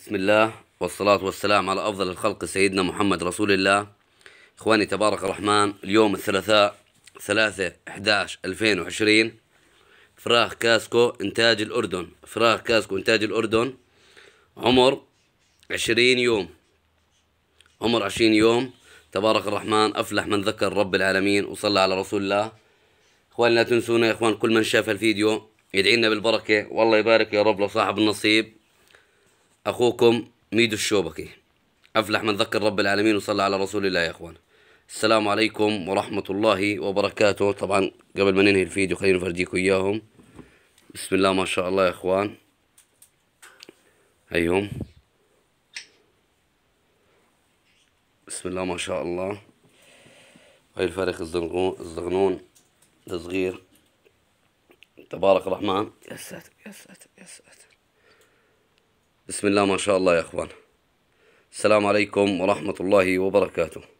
بسم الله والصلاة والسلام على أفضل الخلق سيدنا محمد رسول الله إخواني تبارك الرحمن اليوم الثلاثاء 3 11 2020 فراخ كاسكو إنتاج الأردن فراخ كاسكو إنتاج الأردن عمر 20 يوم عمر 20 يوم تبارك الرحمن أفلح من ذكر رب العالمين وصلى على رسول الله إخواني لا تنسونا يا إخوان كل من شاف الفيديو يدعي لنا بالبركة والله يبارك يا رب لصاحب النصيب أخوكم ميدو الشوبكي أفلح من ذكر رب العالمين وصلى على رسول الله يا أخوان السلام عليكم ورحمة الله وبركاته طبعا قبل ما ننهي الفيديو خلينا نفرجيكم إياهم بسم الله ما شاء الله يا إخوان أيهم بسم الله ما شاء الله هاي الفرخ الزغنون الصغير تبارك الرحمن يا ساتر يا ساتر يا ساتر بسم الله ما شاء الله يا اخوان السلام عليكم ورحمة الله وبركاته